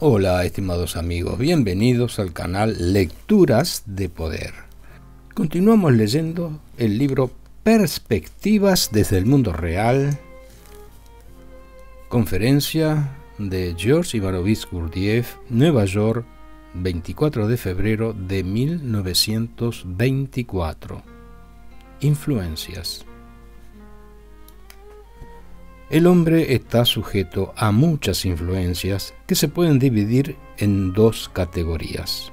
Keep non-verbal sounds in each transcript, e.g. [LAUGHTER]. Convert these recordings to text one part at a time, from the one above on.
Hola estimados amigos, bienvenidos al canal Lecturas de Poder. Continuamos leyendo el libro Perspectivas desde el Mundo Real, conferencia de George Ivarovich Gurdjieff, Nueva York, 24 de febrero de 1924. Influencias. El hombre está sujeto a muchas influencias que se pueden dividir en dos categorías.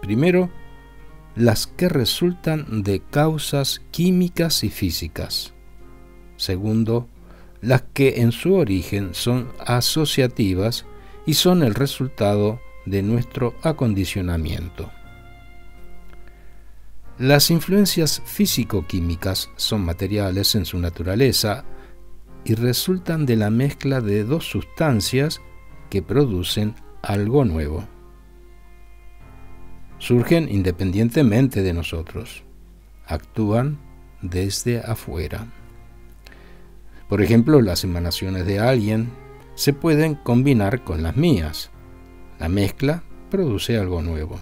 Primero, las que resultan de causas químicas y físicas. Segundo, las que en su origen son asociativas y son el resultado de nuestro acondicionamiento. Las influencias físico-químicas son materiales en su naturaleza y resultan de la mezcla de dos sustancias que producen algo nuevo. Surgen independientemente de nosotros, actúan desde afuera. Por ejemplo, las emanaciones de alguien se pueden combinar con las mías. La mezcla produce algo nuevo.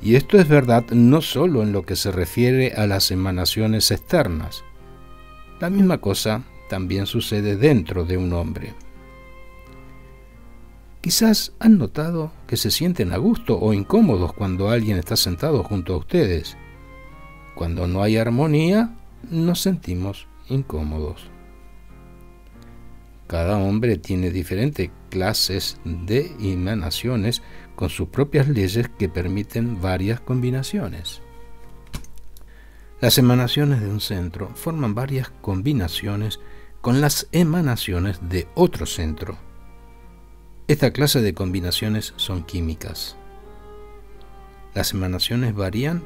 Y esto es verdad no solo en lo que se refiere a las emanaciones externas, la misma cosa también sucede dentro de un hombre. Quizás han notado que se sienten a gusto o incómodos cuando alguien está sentado junto a ustedes. Cuando no hay armonía, nos sentimos incómodos. Cada hombre tiene diferentes clases de emanaciones con sus propias leyes que permiten varias combinaciones. Las emanaciones de un centro forman varias combinaciones con las emanaciones de otro centro. Esta clase de combinaciones son químicas. Las emanaciones varían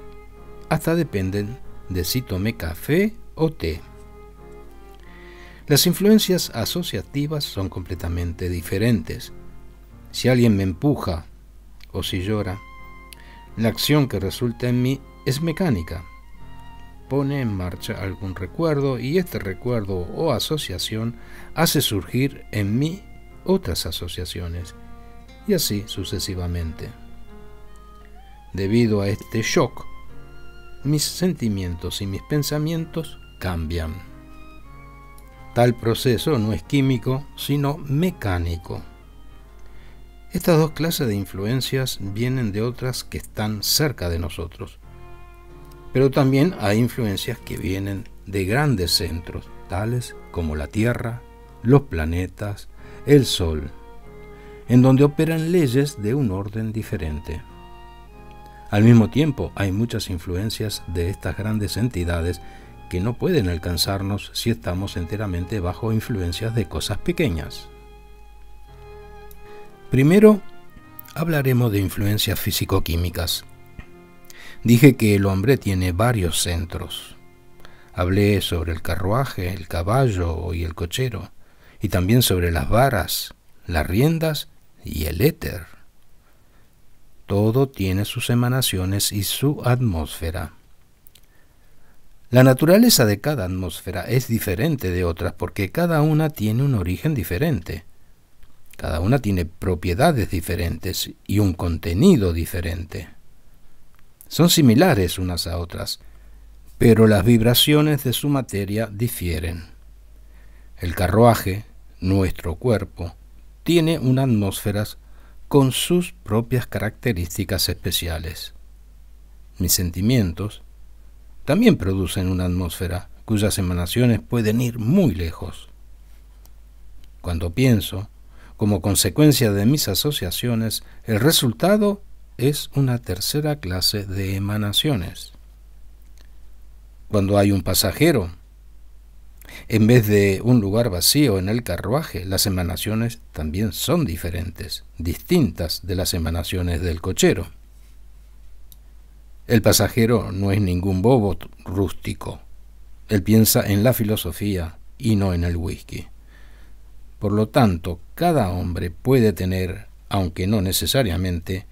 hasta dependen de si tomé café o té. Las influencias asociativas son completamente diferentes. Si alguien me empuja o si llora, la acción que resulta en mí es mecánica, pone en marcha algún recuerdo y este recuerdo o asociación hace surgir en mí otras asociaciones y así sucesivamente. Debido a este shock, mis sentimientos y mis pensamientos cambian. Tal proceso no es químico, sino mecánico. Estas dos clases de influencias vienen de otras que están cerca de nosotros, pero también hay influencias que vienen de grandes centros, tales como la Tierra, los planetas, el Sol, en donde operan leyes de un orden diferente. Al mismo tiempo, hay muchas influencias de estas grandes entidades que no pueden alcanzarnos si estamos enteramente bajo influencias de cosas pequeñas. Primero, hablaremos de influencias físico-químicas, Dije que el hombre tiene varios centros. Hablé sobre el carruaje, el caballo y el cochero, y también sobre las varas, las riendas y el éter. Todo tiene sus emanaciones y su atmósfera. La naturaleza de cada atmósfera es diferente de otras porque cada una tiene un origen diferente. Cada una tiene propiedades diferentes y un contenido diferente son similares unas a otras, pero las vibraciones de su materia difieren. El carruaje, nuestro cuerpo, tiene una atmósfera con sus propias características especiales. Mis sentimientos también producen una atmósfera cuyas emanaciones pueden ir muy lejos. Cuando pienso, como consecuencia de mis asociaciones, el resultado es una tercera clase de emanaciones. Cuando hay un pasajero, en vez de un lugar vacío en el carruaje, las emanaciones también son diferentes, distintas de las emanaciones del cochero. El pasajero no es ningún bobo rústico. Él piensa en la filosofía y no en el whisky. Por lo tanto, cada hombre puede tener, aunque no necesariamente,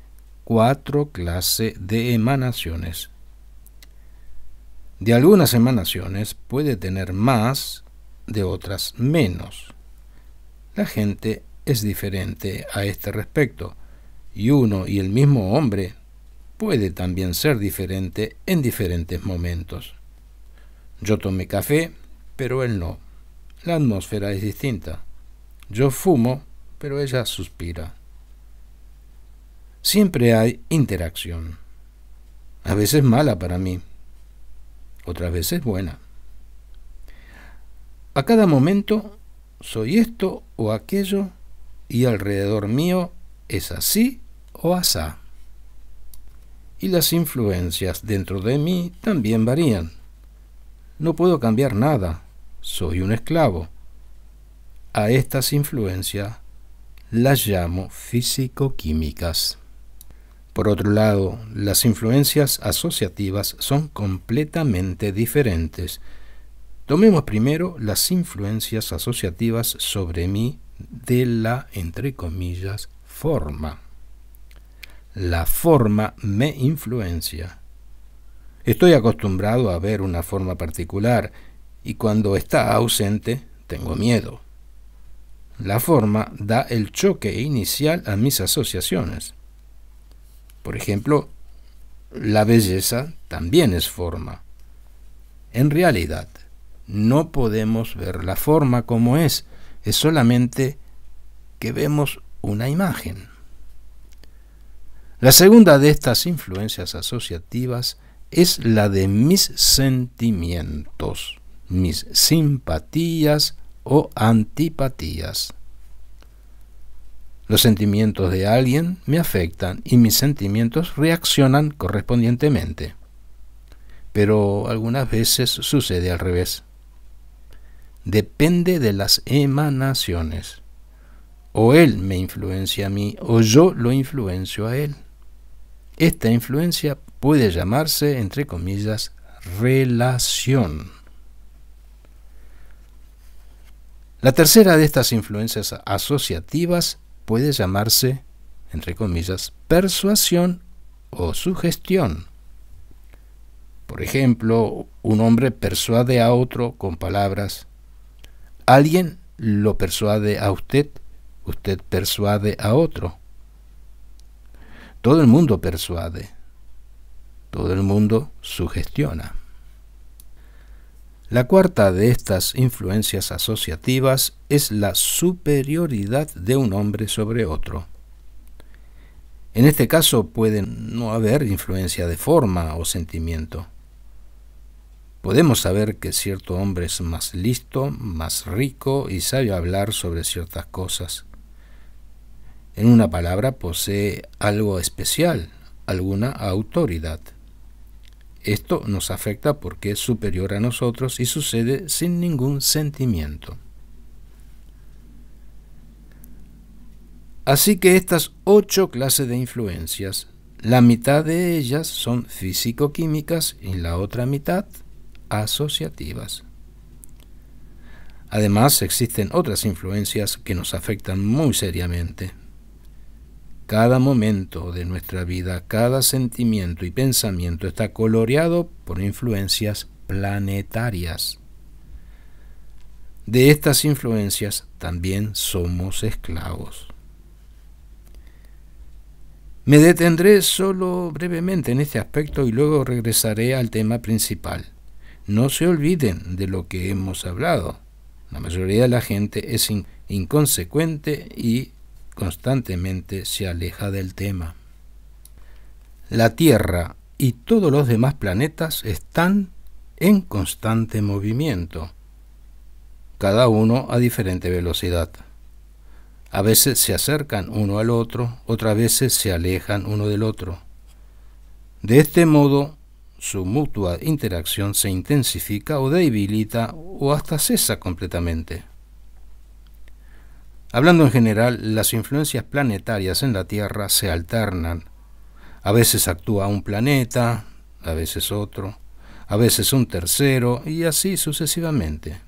cuatro clases de emanaciones. De algunas emanaciones puede tener más, de otras menos. La gente es diferente a este respecto, y uno y el mismo hombre puede también ser diferente en diferentes momentos. Yo tomé café, pero él no. La atmósfera es distinta. Yo fumo, pero ella suspira siempre hay interacción. A veces mala para mí, otras veces buena. A cada momento soy esto o aquello y alrededor mío es así o asá. Y las influencias dentro de mí también varían. No puedo cambiar nada, soy un esclavo. A estas influencias las llamo físico-químicas. Por otro lado, las influencias asociativas son completamente diferentes. Tomemos primero las influencias asociativas sobre mí de la, entre comillas, forma. La forma me influencia. Estoy acostumbrado a ver una forma particular y cuando está ausente tengo miedo. La forma da el choque inicial a mis asociaciones. Por ejemplo, la belleza también es forma. En realidad, no podemos ver la forma como es, es solamente que vemos una imagen. La segunda de estas influencias asociativas es la de mis sentimientos, mis simpatías o antipatías. Los sentimientos de alguien me afectan y mis sentimientos reaccionan correspondientemente. Pero algunas veces sucede al revés. Depende de las emanaciones. O él me influencia a mí o yo lo influencio a él. Esta influencia puede llamarse, entre comillas, relación. La tercera de estas influencias asociativas puede llamarse, entre comillas, persuasión o sugestión. Por ejemplo, un hombre persuade a otro con palabras. Alguien lo persuade a usted, usted persuade a otro. Todo el mundo persuade. Todo el mundo sugestiona. La cuarta de estas influencias asociativas es la superioridad de un hombre sobre otro. En este caso puede no haber influencia de forma o sentimiento. Podemos saber que cierto hombre es más listo, más rico y sabe hablar sobre ciertas cosas. En una palabra posee algo especial, alguna autoridad. Esto nos afecta porque es superior a nosotros y sucede sin ningún sentimiento. Así que estas ocho clases de influencias, la mitad de ellas son físico-químicas y la otra mitad asociativas. Además, existen otras influencias que nos afectan muy seriamente. Cada momento de nuestra vida, cada sentimiento y pensamiento está coloreado por influencias planetarias. De estas influencias también somos esclavos. Me detendré solo brevemente en este aspecto y luego regresaré al tema principal. No se olviden de lo que hemos hablado. La mayoría de la gente es inconsecuente y constantemente se aleja del tema. La Tierra y todos los demás planetas están en constante movimiento, cada uno a diferente velocidad. A veces se acercan uno al otro, otras veces se alejan uno del otro. De este modo, su mutua interacción se intensifica o debilita o hasta cesa completamente. Hablando en general, las influencias planetarias en la Tierra se alternan. A veces actúa un planeta, a veces otro, a veces un tercero y así sucesivamente.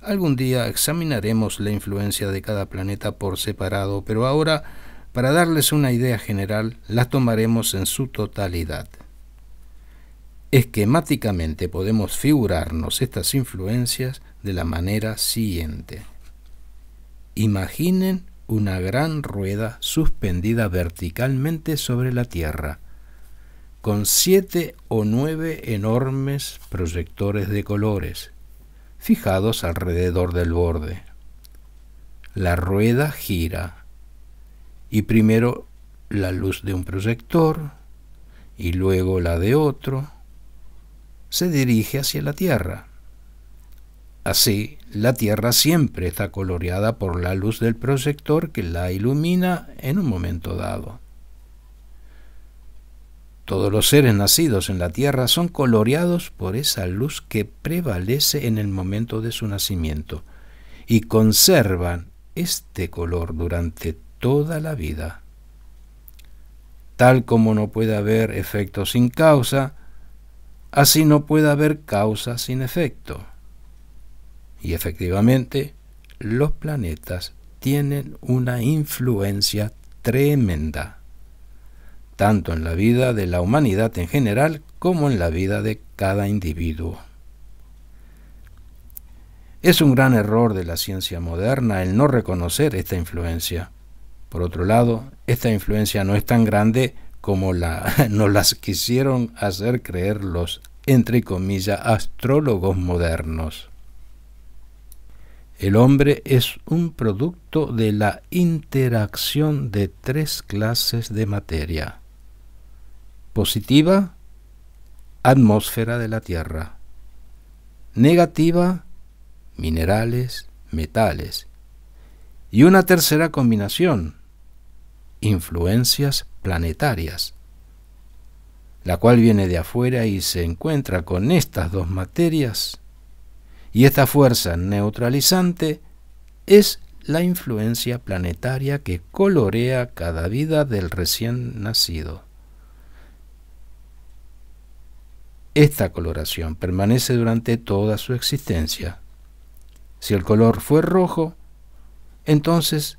Algún día examinaremos la influencia de cada planeta por separado, pero ahora, para darles una idea general, las tomaremos en su totalidad. Esquemáticamente podemos figurarnos estas influencias de la manera siguiente. Imaginen una gran rueda suspendida verticalmente sobre la Tierra, con siete o nueve enormes proyectores de colores, fijados alrededor del borde. La rueda gira, y primero la luz de un proyector, y luego la de otro, se dirige hacia la Tierra. Así, la Tierra siempre está coloreada por la luz del proyector que la ilumina en un momento dado. Todos los seres nacidos en la Tierra son coloreados por esa luz que prevalece en el momento de su nacimiento y conservan este color durante toda la vida. Tal como no puede haber efecto sin causa, así no puede haber causa sin efecto. Y efectivamente, los planetas tienen una influencia tremenda, tanto en la vida de la humanidad en general como en la vida de cada individuo. Es un gran error de la ciencia moderna el no reconocer esta influencia. Por otro lado, esta influencia no es tan grande como [LAUGHS] nos las quisieron hacer creer los, entre comillas, astrólogos modernos. El hombre es un producto de la interacción de tres clases de materia. Positiva, atmósfera de la Tierra. Negativa, minerales, metales. Y una tercera combinación, influencias planetarias, la cual viene de afuera y se encuentra con estas dos materias y esta fuerza neutralizante es la influencia planetaria que colorea cada vida del recién nacido. Esta coloración permanece durante toda su existencia. Si el color fue rojo, entonces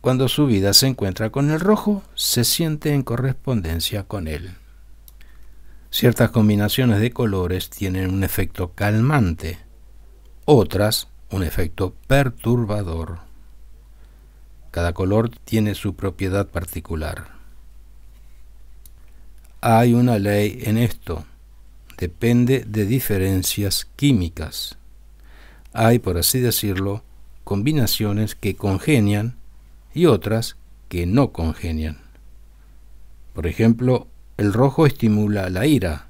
cuando su vida se encuentra con el rojo, se siente en correspondencia con él. Ciertas combinaciones de colores tienen un efecto calmante otras un efecto perturbador. Cada color tiene su propiedad particular. Hay una ley en esto. Depende de diferencias químicas. Hay, por así decirlo, combinaciones que congenian y otras que no congenian. Por ejemplo, el rojo estimula la ira,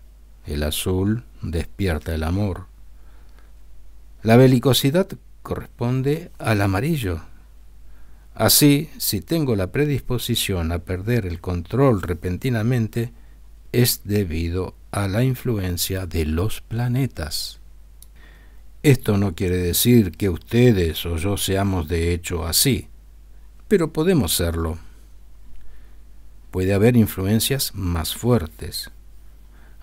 el azul despierta el amor. La belicosidad corresponde al amarillo. Así, si tengo la predisposición a perder el control repentinamente, es debido a la influencia de los planetas. Esto no quiere decir que ustedes o yo seamos de hecho así, pero podemos serlo. Puede haber influencias más fuertes.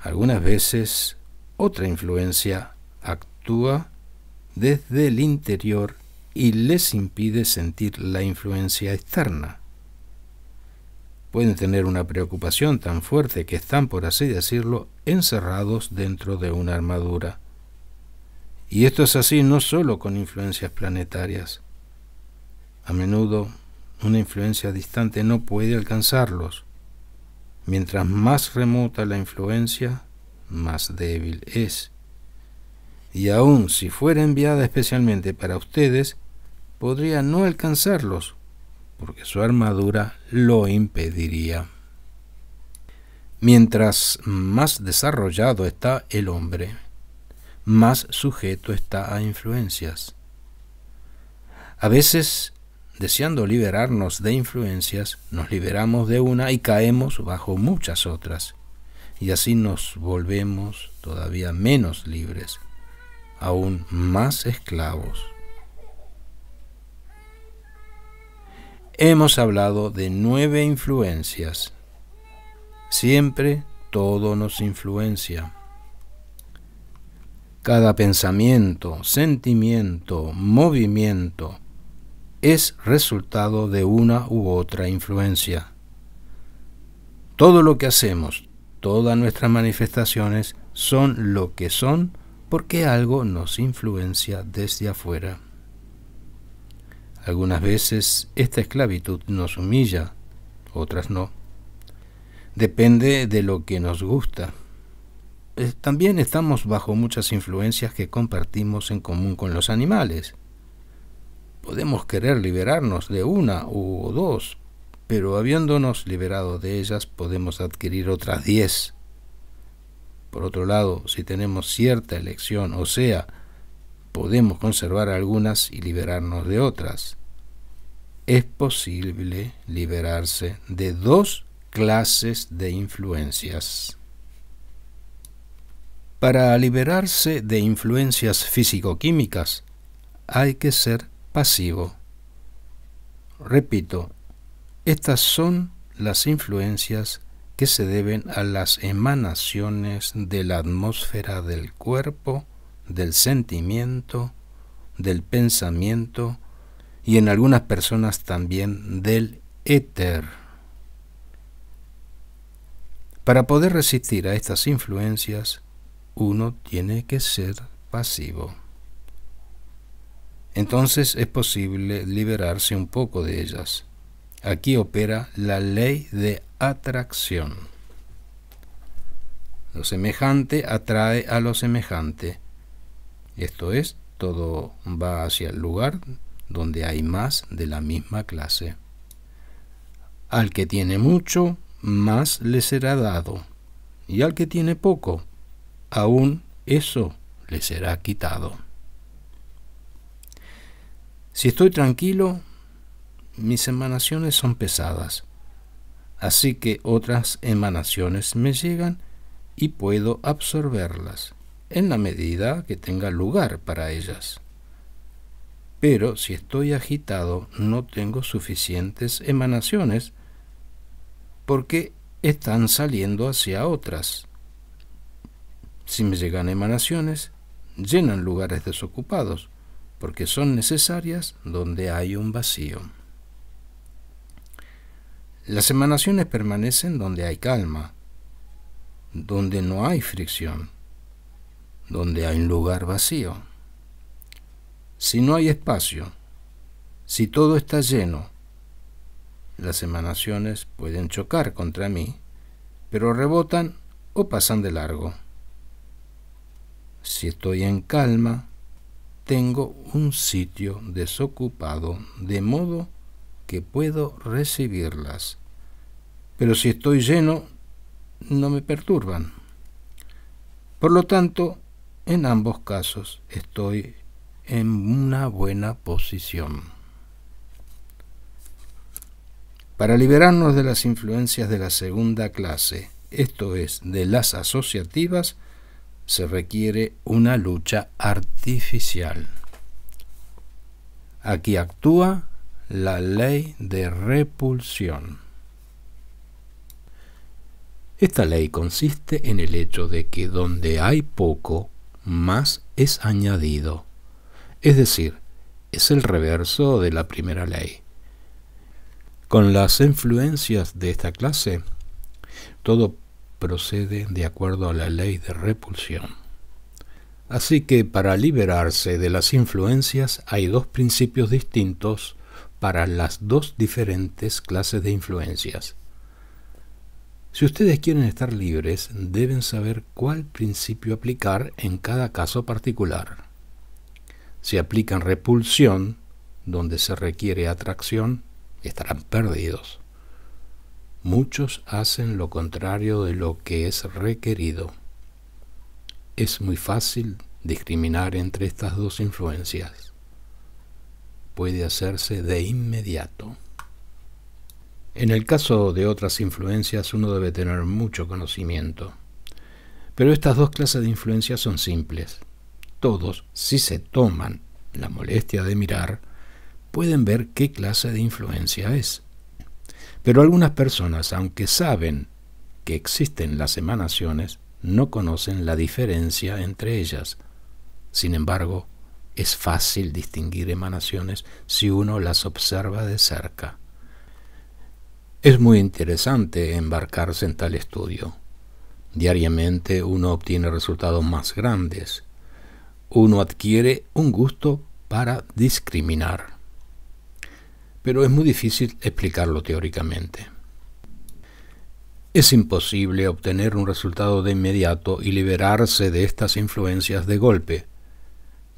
Algunas veces otra influencia actúa desde el interior y les impide sentir la influencia externa. Pueden tener una preocupación tan fuerte que están, por así decirlo, encerrados dentro de una armadura. Y esto es así no solo con influencias planetarias. A menudo, una influencia distante no puede alcanzarlos. Mientras más remota la influencia, más débil es y aun si fuera enviada especialmente para ustedes, podría no alcanzarlos, porque su armadura lo impediría. Mientras más desarrollado está el hombre, más sujeto está a influencias. A veces, deseando liberarnos de influencias, nos liberamos de una y caemos bajo muchas otras, y así nos volvemos todavía menos libres aún más esclavos. Hemos hablado de nueve influencias. Siempre todo nos influencia. Cada pensamiento, sentimiento, movimiento es resultado de una u otra influencia. Todo lo que hacemos, todas nuestras manifestaciones son lo que son porque algo nos influencia desde afuera. Algunas veces esta esclavitud nos humilla, otras no. Depende de lo que nos gusta. Eh, también estamos bajo muchas influencias que compartimos en común con los animales. Podemos querer liberarnos de una o dos, pero habiéndonos liberado de ellas podemos adquirir otras diez por otro lado, si tenemos cierta elección, o sea, podemos conservar algunas y liberarnos de otras. Es posible liberarse de dos clases de influencias. Para liberarse de influencias físico-químicas hay que ser pasivo. Repito, estas son las influencias se deben a las emanaciones de la atmósfera del cuerpo, del sentimiento, del pensamiento y en algunas personas también del éter. Para poder resistir a estas influencias, uno tiene que ser pasivo. Entonces es posible liberarse un poco de ellas Aquí opera la ley de atracción. Lo semejante atrae a lo semejante. Esto es, todo va hacia el lugar donde hay más de la misma clase. Al que tiene mucho, más le será dado, y al que tiene poco, aún eso le será quitado. Si estoy tranquilo, mis emanaciones son pesadas, así que otras emanaciones me llegan y puedo absorberlas en la medida que tenga lugar para ellas. Pero si estoy agitado no tengo suficientes emanaciones porque están saliendo hacia otras. Si me llegan emanaciones, llenan lugares desocupados porque son necesarias donde hay un vacío. Las emanaciones permanecen donde hay calma, donde no hay fricción, donde hay un lugar vacío. Si no hay espacio, si todo está lleno, las emanaciones pueden chocar contra mí, pero rebotan o pasan de largo. Si estoy en calma, tengo un sitio desocupado de modo que puedo recibirlas. Pero si estoy lleno, no me perturban. Por lo tanto, en ambos casos estoy en una buena posición. Para liberarnos de las influencias de la segunda clase, esto es, de las asociativas, se requiere una lucha artificial. Aquí actúa la ley de repulsión. Esta ley consiste en el hecho de que donde hay poco, más es añadido. Es decir, es el reverso de la primera ley. Con las influencias de esta clase, todo procede de acuerdo a la ley de repulsión. Así que para liberarse de las influencias hay dos principios distintos para las dos diferentes clases de influencias. Si ustedes quieren estar libres, deben saber cuál principio aplicar en cada caso particular. Si aplican repulsión, donde se requiere atracción, estarán perdidos. Muchos hacen lo contrario de lo que es requerido. Es muy fácil discriminar entre estas dos influencias puede hacerse de inmediato. En el caso de otras influencias uno debe tener mucho conocimiento. Pero estas dos clases de influencias son simples. Todos, si se toman la molestia de mirar, pueden ver qué clase de influencia es. Pero algunas personas, aunque saben que existen las emanaciones, no conocen la diferencia entre ellas. Sin embargo, es fácil distinguir emanaciones si uno las observa de cerca. Es muy interesante embarcarse en tal estudio. Diariamente uno obtiene resultados más grandes. Uno adquiere un gusto para discriminar. Pero es muy difícil explicarlo teóricamente. Es imposible obtener un resultado de inmediato y liberarse de estas influencias de golpe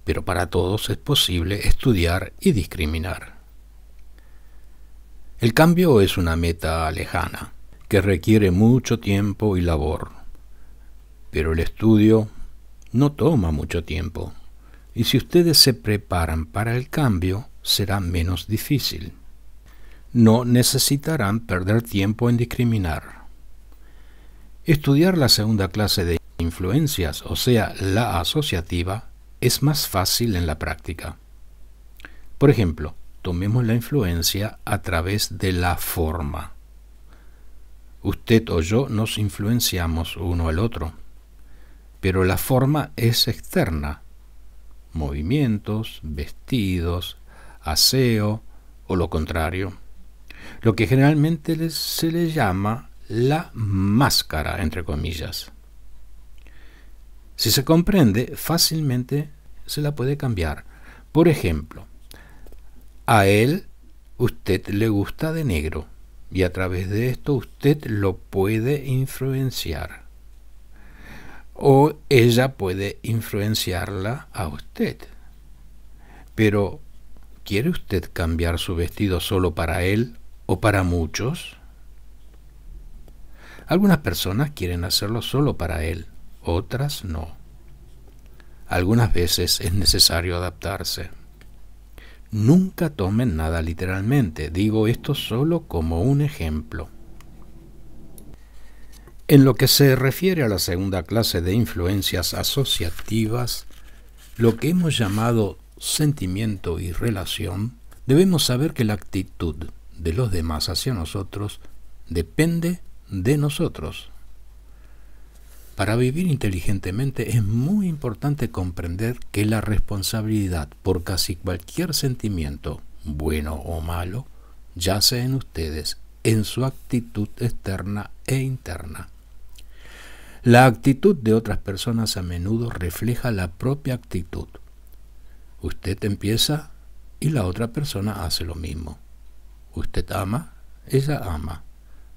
pero para todos es posible estudiar y discriminar. El cambio es una meta lejana, que requiere mucho tiempo y labor, pero el estudio no toma mucho tiempo, y si ustedes se preparan para el cambio, será menos difícil. No necesitarán perder tiempo en discriminar. Estudiar la segunda clase de influencias, o sea, la asociativa, es más fácil en la práctica. Por ejemplo, tomemos la influencia a través de la forma. Usted o yo nos influenciamos uno al otro, pero la forma es externa. Movimientos, vestidos, aseo o lo contrario. Lo que generalmente se le llama la máscara, entre comillas. Si se comprende, fácilmente se la puede cambiar. Por ejemplo, a él usted le gusta de negro y a través de esto usted lo puede influenciar. O ella puede influenciarla a usted. Pero, ¿quiere usted cambiar su vestido solo para él o para muchos? Algunas personas quieren hacerlo solo para él, otras no. Algunas veces es necesario adaptarse. Nunca tomen nada literalmente, digo esto solo como un ejemplo. En lo que se refiere a la segunda clase de influencias asociativas, lo que hemos llamado sentimiento y relación, debemos saber que la actitud de los demás hacia nosotros depende de nosotros, para vivir inteligentemente es muy importante comprender que la responsabilidad por casi cualquier sentimiento, bueno o malo, yace en ustedes, en su actitud externa e interna. La actitud de otras personas a menudo refleja la propia actitud. Usted empieza y la otra persona hace lo mismo. Usted ama, ella ama.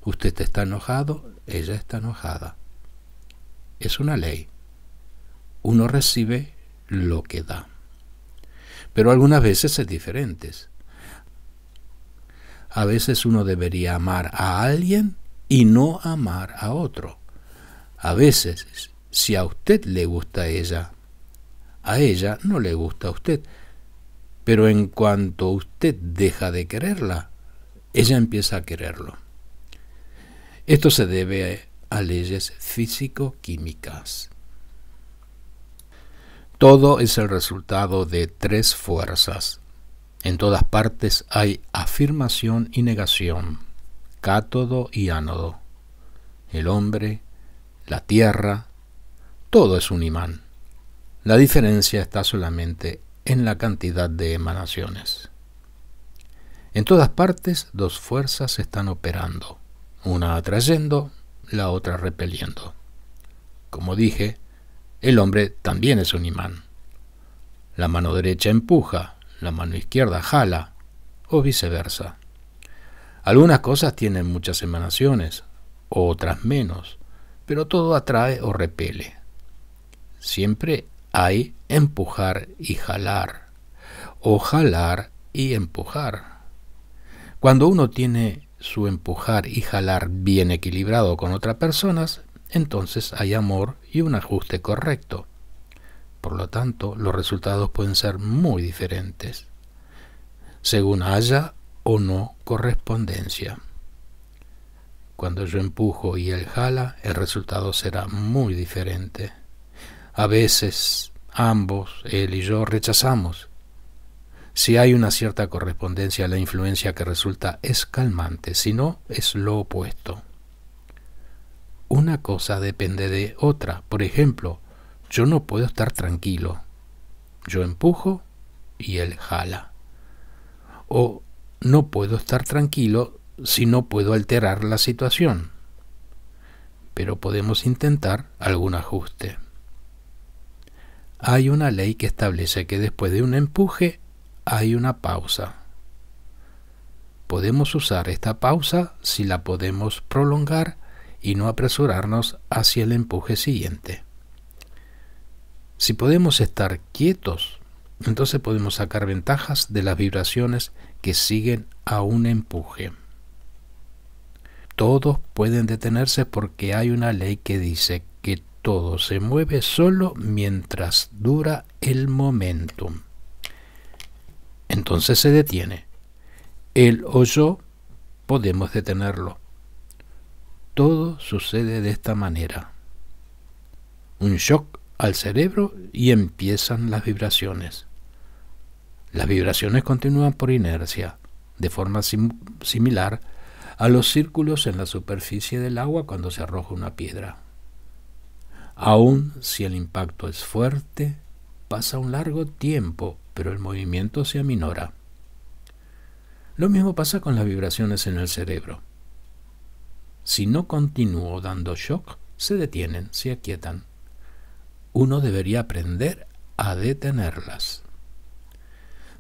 Usted está enojado, ella está enojada es una ley. Uno recibe lo que da. Pero algunas veces es diferente. A veces uno debería amar a alguien y no amar a otro. A veces, si a usted le gusta a ella, a ella no le gusta a usted. Pero en cuanto usted deja de quererla, ella empieza a quererlo. Esto se debe a leyes físico-químicas. Todo es el resultado de tres fuerzas. En todas partes hay afirmación y negación, cátodo y ánodo. El hombre, la tierra, todo es un imán. La diferencia está solamente en la cantidad de emanaciones. En todas partes dos fuerzas están operando, una atrayendo la otra repeliendo. Como dije, el hombre también es un imán. La mano derecha empuja, la mano izquierda jala, o viceversa. Algunas cosas tienen muchas emanaciones, otras menos, pero todo atrae o repele. Siempre hay empujar y jalar, o jalar y empujar. Cuando uno tiene su empujar y jalar bien equilibrado con otras personas, entonces hay amor y un ajuste correcto. Por lo tanto, los resultados pueden ser muy diferentes, según haya o no correspondencia. Cuando yo empujo y él jala, el resultado será muy diferente. A veces ambos, él y yo, rechazamos si hay una cierta correspondencia, la influencia que resulta es calmante, si no, es lo opuesto. Una cosa depende de otra. Por ejemplo, yo no puedo estar tranquilo. Yo empujo y él jala. O no puedo estar tranquilo si no puedo alterar la situación. Pero podemos intentar algún ajuste. Hay una ley que establece que después de un empuje hay una pausa. Podemos usar esta pausa si la podemos prolongar y no apresurarnos hacia el empuje siguiente. Si podemos estar quietos, entonces podemos sacar ventajas de las vibraciones que siguen a un empuje. Todos pueden detenerse porque hay una ley que dice que todo se mueve solo mientras dura el momentum. Entonces se detiene. Él o yo podemos detenerlo. Todo sucede de esta manera. Un shock al cerebro y empiezan las vibraciones. Las vibraciones continúan por inercia, de forma similar a los círculos en la superficie del agua cuando se arroja una piedra. Aun si el impacto es fuerte, pasa un largo tiempo pero el movimiento se aminora. Lo mismo pasa con las vibraciones en el cerebro. Si no continúo dando shock, se detienen, se aquietan. Uno debería aprender a detenerlas.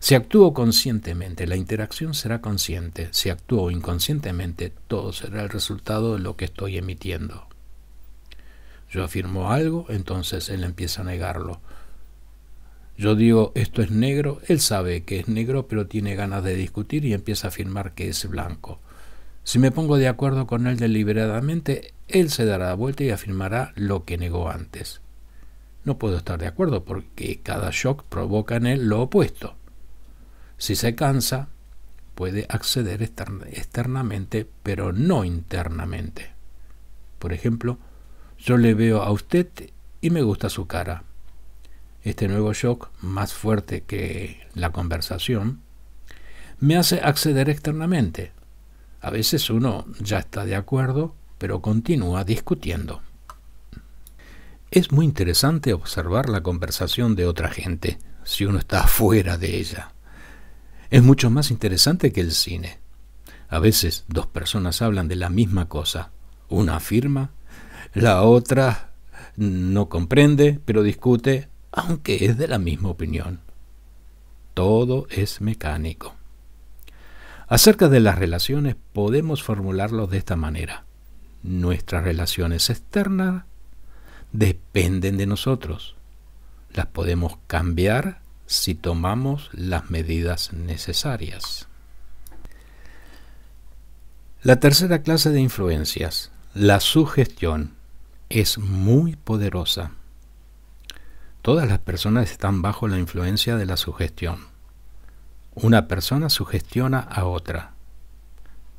Si actúo conscientemente, la interacción será consciente. Si actúo inconscientemente, todo será el resultado de lo que estoy emitiendo. Yo afirmo algo, entonces él empieza a negarlo. Yo digo, esto es negro, él sabe que es negro, pero tiene ganas de discutir y empieza a afirmar que es blanco. Si me pongo de acuerdo con él deliberadamente, él se dará la vuelta y afirmará lo que negó antes. No puedo estar de acuerdo porque cada shock provoca en él lo opuesto. Si se cansa, puede acceder externamente, pero no internamente. Por ejemplo, yo le veo a usted y me gusta su cara este nuevo shock más fuerte que la conversación, me hace acceder externamente. A veces uno ya está de acuerdo, pero continúa discutiendo. Es muy interesante observar la conversación de otra gente, si uno está [LAUGHS] fuera de ella. Es mucho más interesante que el cine. A veces dos personas hablan de la misma cosa. Una afirma, la otra no comprende, pero discute aunque es de la misma opinión. Todo es mecánico. Acerca de las relaciones podemos formularlos de esta manera. Nuestras relaciones externas dependen de nosotros. Las podemos cambiar si tomamos las medidas necesarias. La tercera clase de influencias, la sugestión, es muy poderosa. Todas las personas están bajo la influencia de la sugestión. Una persona sugestiona a otra.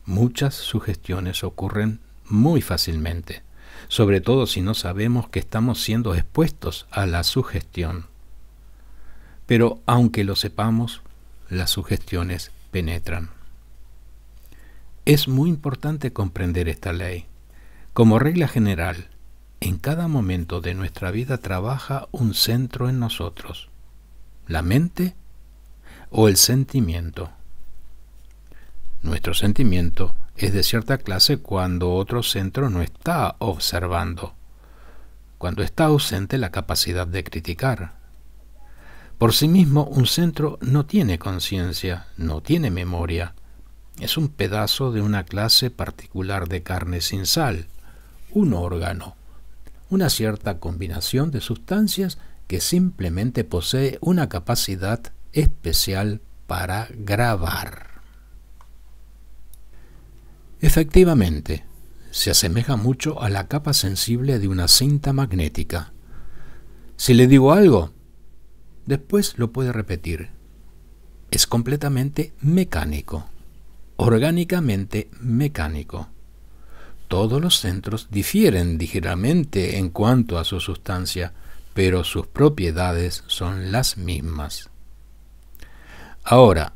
Muchas sugestiones ocurren muy fácilmente, sobre todo si no sabemos que estamos siendo expuestos a la sugestión. Pero aunque lo sepamos, las sugestiones penetran. Es muy importante comprender esta ley. Como regla general, en cada momento de nuestra vida trabaja un centro en nosotros, la mente o el sentimiento. Nuestro sentimiento es de cierta clase cuando otro centro no está observando, cuando está ausente la capacidad de criticar. Por sí mismo un centro no tiene conciencia, no tiene memoria, es un pedazo de una clase particular de carne sin sal, un órgano una cierta combinación de sustancias que simplemente posee una capacidad especial para grabar. Efectivamente, se asemeja mucho a la capa sensible de una cinta magnética. Si le digo algo, después lo puede repetir. Es completamente mecánico, orgánicamente mecánico. Todos los centros difieren ligeramente en cuanto a su sustancia, pero sus propiedades son las mismas. Ahora,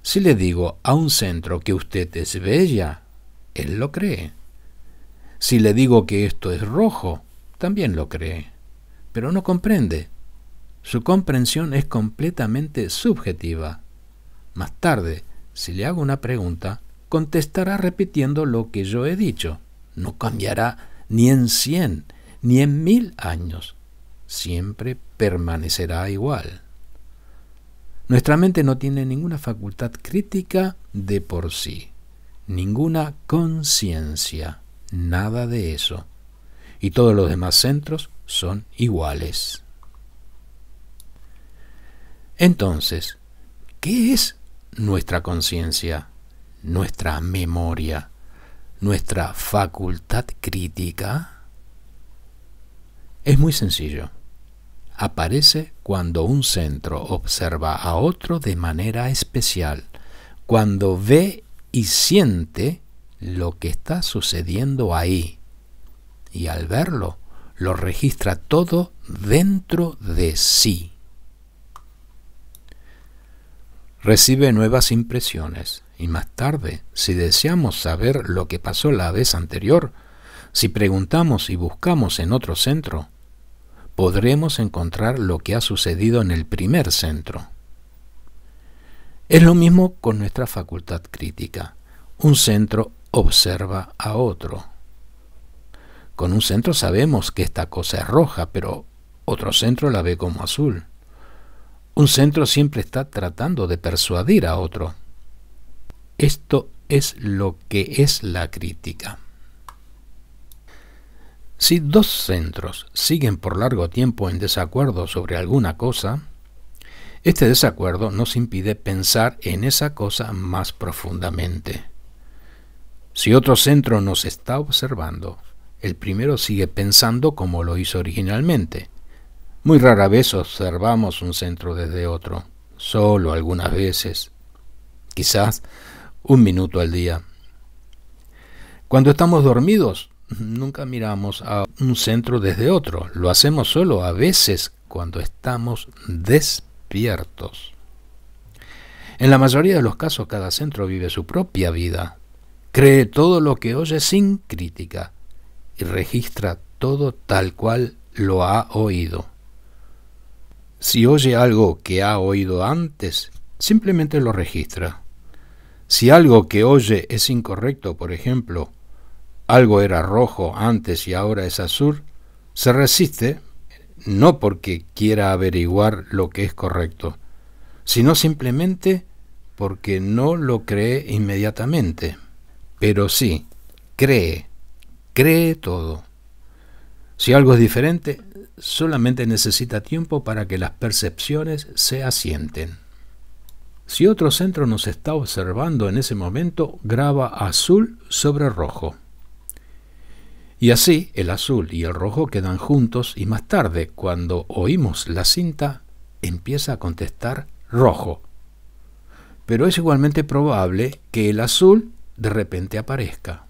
si le digo a un centro que usted es bella, él lo cree. Si le digo que esto es rojo, también lo cree, pero no comprende. Su comprensión es completamente subjetiva. Más tarde, si le hago una pregunta, contestará repitiendo lo que yo he dicho no cambiará ni en cien, ni en mil años. Siempre permanecerá igual. Nuestra mente no tiene ninguna facultad crítica de por sí, ninguna conciencia, nada de eso. Y todos los demás centros son iguales. Entonces, ¿qué es nuestra conciencia, nuestra memoria? nuestra facultad crítica es muy sencillo. Aparece cuando un centro observa a otro de manera especial, cuando ve y siente lo que está sucediendo ahí. Y al verlo, lo registra todo dentro de sí. Recibe nuevas impresiones y más tarde, si deseamos saber lo que pasó la vez anterior, si preguntamos y buscamos en otro centro, podremos encontrar lo que ha sucedido en el primer centro. Es lo mismo con nuestra facultad crítica. Un centro observa a otro. Con un centro sabemos que esta cosa es roja, pero otro centro la ve como azul. Un centro siempre está tratando de persuadir a otro. Esto es lo que es la crítica. Si dos centros siguen por largo tiempo en desacuerdo sobre alguna cosa, este desacuerdo nos impide pensar en esa cosa más profundamente. Si otro centro nos está observando, el primero sigue pensando como lo hizo originalmente. Muy rara vez observamos un centro desde otro, solo algunas veces. Quizás un minuto al día. Cuando estamos dormidos, nunca miramos a un centro desde otro, lo hacemos solo a veces cuando estamos despiertos. En la mayoría de los casos cada centro vive su propia vida, cree todo lo que oye sin crítica y registra todo tal cual lo ha oído. Si oye algo que ha oído antes, simplemente lo registra. Si algo que oye es incorrecto, por ejemplo, algo era rojo antes y ahora es azul, se resiste no porque quiera averiguar lo que es correcto, sino simplemente porque no lo cree inmediatamente. Pero sí, cree, cree todo. Si algo es diferente, solamente necesita tiempo para que las percepciones se asienten. Si otro centro nos está observando en ese momento, graba azul sobre rojo. Y así el azul y el rojo quedan juntos y más tarde, cuando oímos la cinta, empieza a contestar rojo. Pero es igualmente probable que el azul de repente aparezca.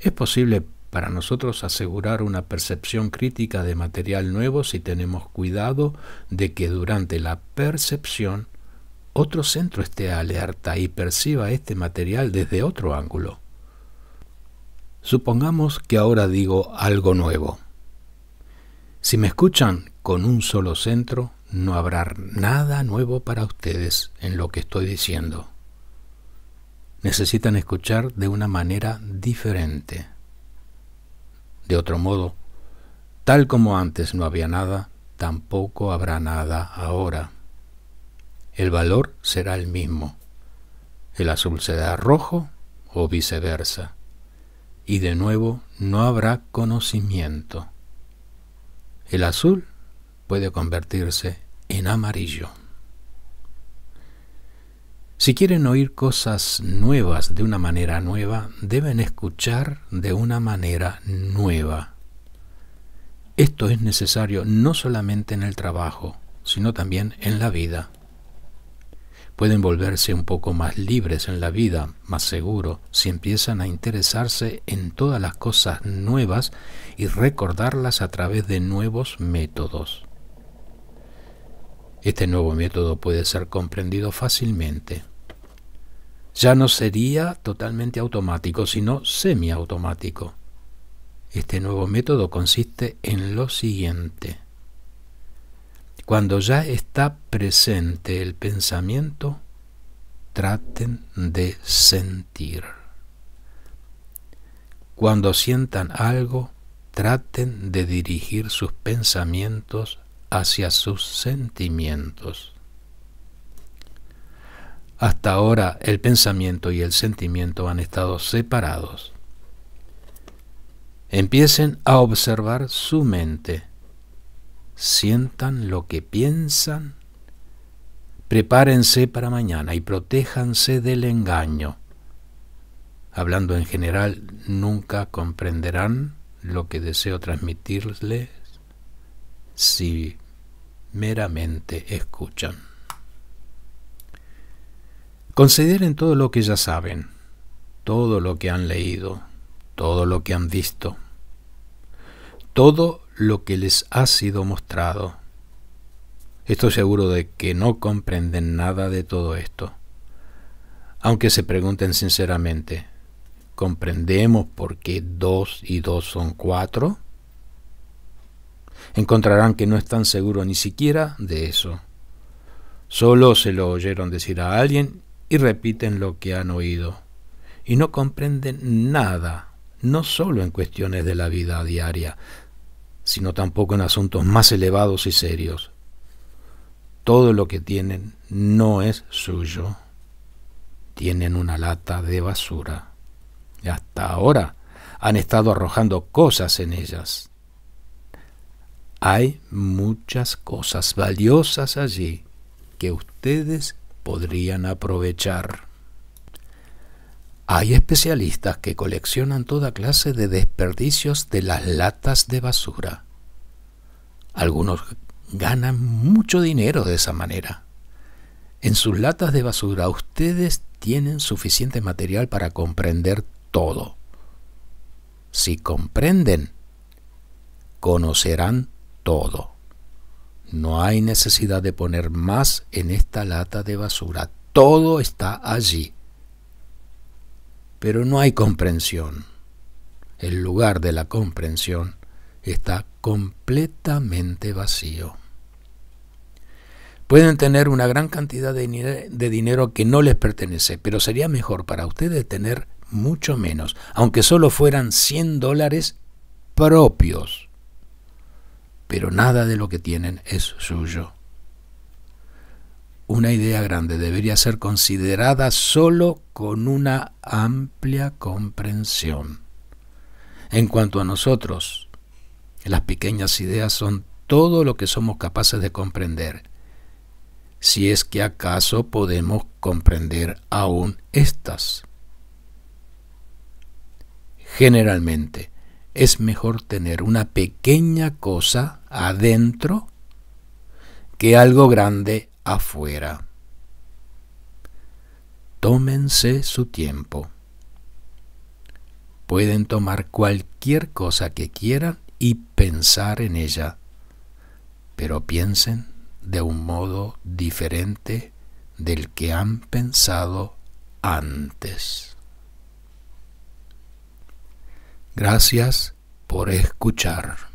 Es posible para nosotros asegurar una percepción crítica de material nuevo si tenemos cuidado de que durante la percepción otro centro esté alerta y perciba este material desde otro ángulo. Supongamos que ahora digo algo nuevo. Si me escuchan con un solo centro, no habrá nada nuevo para ustedes en lo que estoy diciendo. Necesitan escuchar de una manera diferente. De otro modo, tal como antes no había nada, tampoco habrá nada ahora el valor será el mismo. El azul será rojo o viceversa. Y de nuevo no habrá conocimiento. El azul puede convertirse en amarillo. Si quieren oír cosas nuevas de una manera nueva, deben escuchar de una manera nueva. Esto es necesario no solamente en el trabajo, sino también en la vida pueden volverse un poco más libres en la vida, más seguros, si empiezan a interesarse en todas las cosas nuevas y recordarlas a través de nuevos métodos. Este nuevo método puede ser comprendido fácilmente. Ya no sería totalmente automático, sino semiautomático. Este nuevo método consiste en lo siguiente. Cuando ya está presente el pensamiento, traten de sentir. Cuando sientan algo, traten de dirigir sus pensamientos hacia sus sentimientos. Hasta ahora el pensamiento y el sentimiento han estado separados. Empiecen a observar su mente sientan lo que piensan, prepárense para mañana y protéjanse del engaño. Hablando en general, nunca comprenderán lo que deseo transmitirles si meramente escuchan. Consideren todo lo que ya saben, todo lo que han leído, todo lo que han visto, todo lo que les ha sido mostrado. Estoy seguro de que no comprenden nada de todo esto. Aunque se pregunten sinceramente, ¿comprendemos por qué dos y dos son cuatro? Encontrarán que no están seguros ni siquiera de eso. Solo se lo oyeron decir a alguien y repiten lo que han oído. Y no comprenden nada, no solo en cuestiones de la vida diaria, sino tampoco en asuntos más elevados y serios. Todo lo que tienen no es suyo. Tienen una lata de basura. Y hasta ahora han estado arrojando cosas en ellas. Hay muchas cosas valiosas allí que ustedes podrían aprovechar. Hay especialistas que coleccionan toda clase de desperdicios de las latas de basura. Algunos ganan mucho dinero de esa manera. En sus latas de basura ustedes tienen suficiente material para comprender todo. Si comprenden, conocerán todo. No hay necesidad de poner más en esta lata de basura. Todo está allí pero no hay comprensión. El lugar de la comprensión está completamente vacío. Pueden tener una gran cantidad de, dinero que no les pertenece, pero sería mejor para ustedes tener mucho menos, aunque solo fueran 100 dólares propios. Pero nada de lo que tienen es suyo una idea grande debería ser considerada solo con una amplia comprensión. En cuanto a nosotros, las pequeñas ideas son todo lo que somos capaces de comprender, si es que acaso podemos comprender aún estas. Generalmente, es mejor tener una pequeña cosa adentro que algo grande afuera. Tómense su tiempo. Pueden tomar cualquier cosa que quieran y pensar en ella, pero piensen de un modo diferente del que han pensado antes. Gracias por escuchar.